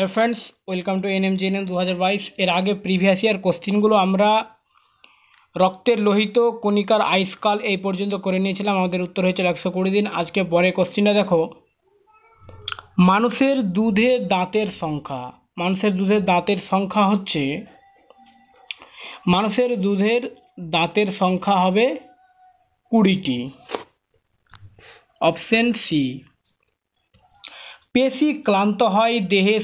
হ্যাঁ friends welcome to N M G N M দু এর আগে প্রিভিয়াস ইয়ার কোশ্চিনগুলো আমরা রক্তের লোহিত কণিকার আইসকাল এই পর্যন্ত করে নিয়েছিলাম আমাদের উত্তর হয়েছিল একশো কুড়ি দিন আজকে পরে কোশ্চিনটা দেখো মানুষের দুধে দাঁতের সংখ্যা মানুষের দুধে দাঁতের সংখ্যা হচ্ছে মানুষের দুধের দাঁতের সংখ্যা হবে কুড়িটি অপশন সি পেশি ক্লান্ত হয় দেহে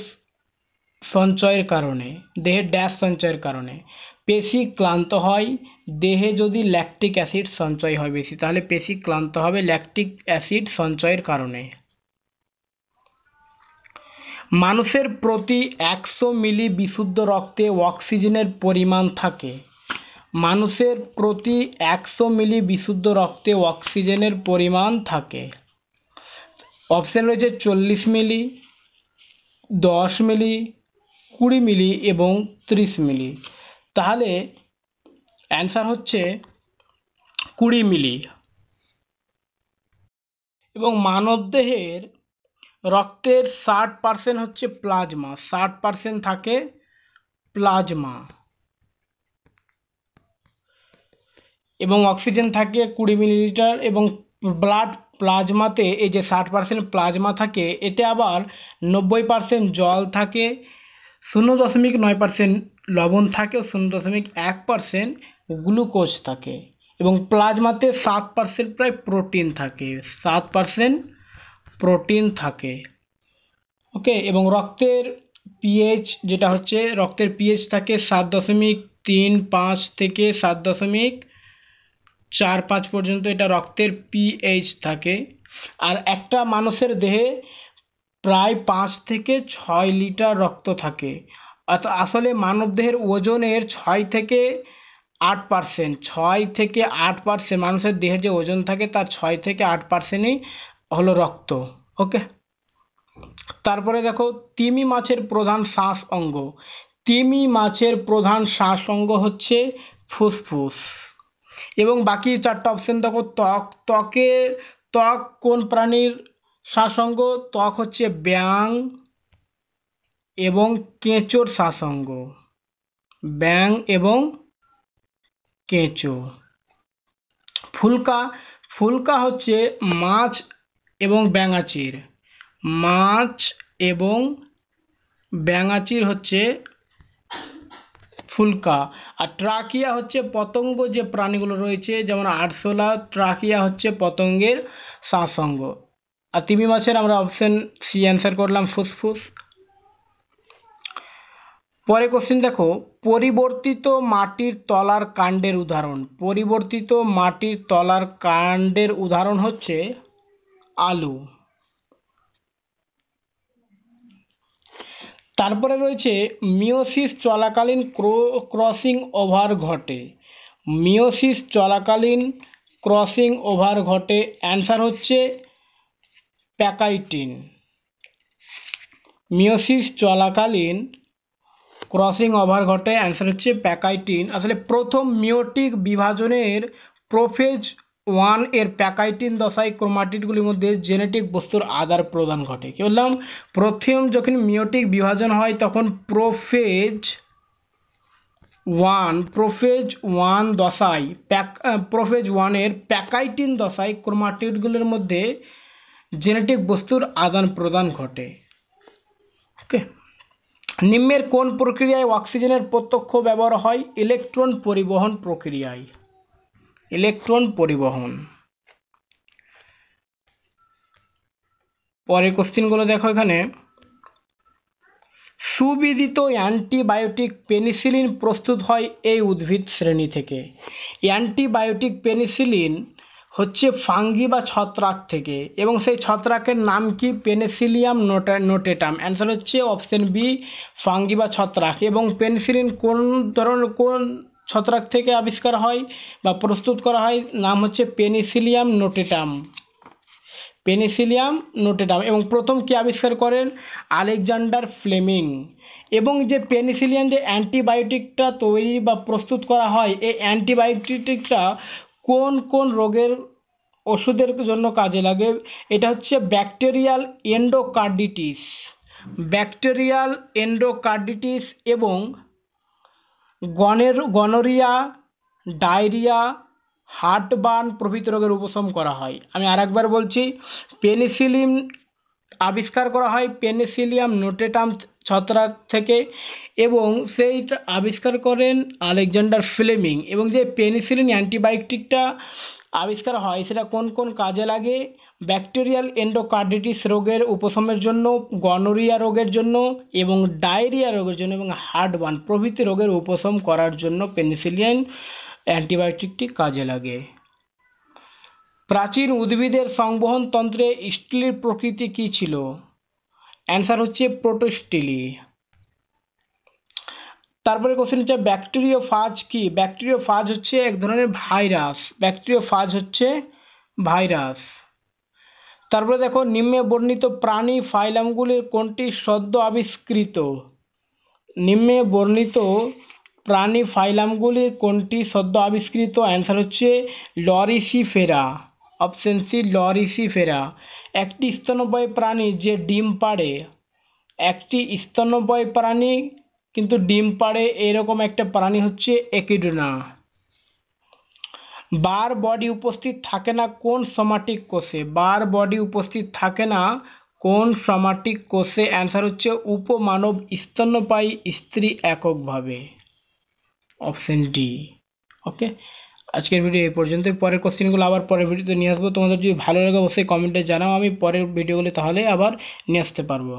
সঞ্চয়ের কারণে দেহের ড্যাশ সঞ্চয়ের কারণে পেশি ক্লান্ত হয় দেহে যদি ল্যাকটিক অ্যাসিড সঞ্চয় হয় বেশি তাহলে পেশি ক্লান্ত হবে ল্যাকটিক অ্যাসিড সঞ্চয়ের কারণে মানুষের প্রতি একশো মিলি বিশুদ্ধ রক্তে অক্সিজেনের পরিমাণ থাকে মানুষের প্রতি একশো মিলি বিশুদ্ধ রক্তে অক্সিজেনের পরিমাণ থাকে অপশান রয়েছে চল্লিশ মিলি দশ মিলি কুড়ি মিলি এবং ত্রিশ মিলি তাহলে অ্যান্সার হচ্ছে কুড়ি মিলি এবং মানবদেহের রক্তের ষাট পার্সেন্ট হচ্ছে প্লাজমা ষাট পার্সেন্ট থাকে প্লাজমা এবং অক্সিজেন থাকে কুড়ি মিলিলিটার এবং ব্লাড প্লাজমাতে এই যে ষাট পার্সেন্ট প্লাজমা থাকে এতে আবার নব্বই পার্সেন্ট জল থাকে শূন্য দশমিক নয় পার্সেন্ট লবণ থাকে শূন্য দশমিক এক পার্সেন্ট গ্লুকোজ থাকে এবং প্লাজমাতে সাত পার্সেন্ট প্রায় প্রোটিন থাকে সাত পার্সেন্ট প্রোটিন থাকে ওকে এবং রক্তের পিএইচ যেটা হচ্ছে রক্তের পিএইচ থাকে সাত দশমিক তিন পাঁচ থেকে সাত দশমিক চার পাঁচ পর্যন্ত এটা রক্তের পিএইচ থাকে আর একটা মানুষের দেহে প্রায় পাঁচ থেকে ছয় লিটার রক্ত থাকে আসলে মানবদেহের ওজনের ছয় থেকে আট পার্সেন্ট ছয় থেকে আট পার্সেন্ট মানুষের দেহের যে ওজন থাকে তার ছয় থেকে আট পার্সেন্টই হলো রক্ত ওকে তারপরে দেখো তিমি মাছের প্রধান শ্বাস অঙ্গ তিমি মাছের প্রধান শ্বাস অঙ্গ হচ্ছে ফুসফুস এবং বাকি চারটা অপশান দেখো ত্বক ত্বকের ত্বক কোন প্রাণীর সাসঙ্গ ত্বক হচ্ছে ব্যাং এবং কেঁচোর শাসঙ্গ ব্যাং এবং কেঁচো ফুলকা ফুলকা হচ্ছে মাছ এবং ব্যাঙাচির মাছ এবং ব্যাঙাচির হচ্ছে ফুলকা আর ট্রাকিয়া হচ্ছে পতঙ্গ যে প্রাণীগুলো রয়েছে যেমন আরশোলা ট্রাকিয়া হচ্ছে পতঙ্গের শাসঙ্গ আর তিমি মাছের আমরা অপশান সি অ্যান্সার করলাম ফুসফুস পরে কোশ্চিন দেখো পরিবর্তিত মাটির তলার কাণ্ডের উদাহরণ পরিবর্তিত মাটির তলার কাণ্ডের উদাহরণ হচ্ছে আলু তারপরে রয়েছে মিওসিস চলাকালীন ক্রসিং ওভার ঘটে মিওসিস চলাকালীন ক্রসিং ওভার ঘটে অ্যান্সার হচ্ছে প্যাকাইটিন মিওসিস চলাকালীন ক্রসিং ওভার ঘটে অ্যান্সার হচ্ছে প্যাকাইটিন আসলে প্রথম মিওটিক বিভাজনের প্রোফেজ ওয়ান এর প্যাকাইটিন দশায় ক্রোমাটিডগুলির মধ্যে জেনেটিক বস্তুর আদার প্রদান ঘটে কী বললাম প্রথম যখন মিওটিক বিভাজন হয় তখন প্রোফেজ ওয়ান প্রোফেজ ওয়ান দশায় প্যাক প্রোফেজ ওয়ানের প্যাকাইটিন দশায় ক্রোমাটিডগুলির মধ্যে জেনেটিক বস্তুর আদান প্রদান ঘটে ওকে নিম্নের কোন প্রক্রিয়ায় অক্সিজেনের প্রত্যক্ষ ব্যবহার হয় ইলেকট্রন পরিবহন প্রক্রিয়ায় ইলেকট্রন পরিবহন পরের কোশ্চিনগুলো দেখো এখানে সুবিদিত অ্যান্টিবায়োটিক পেনিসিলিন প্রস্তুত হয় এই উদ্ভিদ শ্রেণী থেকে অ্যান্টিবায়োটিক পেনিসিলিন হচ্ছে ফাঙ্গি বা ছত্রাক থেকে এবং সেই ছত্রাকের নাম কি পেনিসিলিয়াম নোটা নোটেটাম অ্যান্সার হচ্ছে অপশন বি ফাঙ্গি বা ছত্রাক এবং পেনিসিলিন কোন ধরনের কোন ছত্রাক থেকে আবিষ্কার হয় বা প্রস্তুত করা হয় নাম হচ্ছে পেনিসিলিয়াম নোটেটাম পেনিসিলিয়াম নোটেটাম এবং প্রথম কি আবিষ্কার করেন আলেকজান্ডার ফ্লেমিং এবং যে পেনিসিলিয়ান যে অ্যান্টিবায়োটিকটা তৈরি বা প্রস্তুত করা হয় এই অ্যান্টিবায়োটিকটা কোন কোন রোগের ওষুধের জন্য কাজে লাগে এটা হচ্ছে ব্যাকটেরিয়াল এন্ডোকার্ডিটিস ব্যাকটেরিয়াল এন্ডোকার্ডিটিস এবং গনের গনোরিয়া ডায়রিয়া হার্ট প্রভৃতি রোগের উপশম করা হয় আমি আরেকবার বলছি পেনিসিলিন আবিষ্কার করা হয় পেনিসিলিয়াম নোটেটাম ছত্রাক থেকে এবং সেই আবিষ্কার করেন আলেকজান্ডার ফ্লেমিং এবং যে পেনিসিলিন অ্যান্টিবায়োটিকটা আবিষ্কার হয় সেটা কোন কোন কাজে লাগে ব্যাকটেরিয়াল এন্ডোকার্ডিটিস রোগের উপশমের জন্য গনোরিয়া রোগের জন্য এবং ডায়রিয়া রোগের জন্য এবং ওয়ান প্রভৃতি রোগের উপশম করার জন্য পেনিসিলিয়ান অ্যান্টিবায়োটিকটি কাজে লাগে প্রাচীন উদ্ভিদের সংবহন তন্ত্রে স্টিলের প্রকৃতি কী ছিল অ্যান্সার হচ্ছে প্রোটোস্টিলি তারপরে কোশ্চেন হচ্ছে ব্যাকটেরিয় ফাজ কি ব্যাকটেরিয় ফাজ হচ্ছে এক ধরনের ভাইরাস ব্যাকটেরিয় ফাজ হচ্ছে ভাইরাস তারপরে দেখো নিম্নে বর্ণিত প্রাণী ফাইলামগুলির কোনটি সদ্য আবিষ্কৃত নিম্নে বর্ণিত প্রাণী ফাইলামগুলির কোনটি সদ্য আবিষ্কৃত অ্যান্সার হচ্ছে লরিসিফেরা লরিসি লরিসিফেরা একটি স্তনবয় প্রাণী যে ডিম পাড়ে একটি স্তনবয় প্রাণী কিন্তু ডিম পাড়ে এরকম একটা প্রাণী হচ্ছে একিডোনা বার বডি উপস্থিত থাকে না কোন সমাটিক কোষে বার বডি উপস্থিত থাকে না কোন সমাটিক কোষে অ্যান্সার হচ্ছে উপমানব স্তন্যপায়ী স্ত্রী এককভাবে অপশন ডি ওকে আজকের ভিডিও এই পর্যন্তই পরের কোশ্চেনগুলো আবার পরের ভিডিওতে নিয়ে আসবো তোমাদের যদি ভালো লাগে অবশ্যই কমেন্টে জানাও আমি পরের ভিডিওগুলো তাহলে আবার নিয়ে আসতে পারবো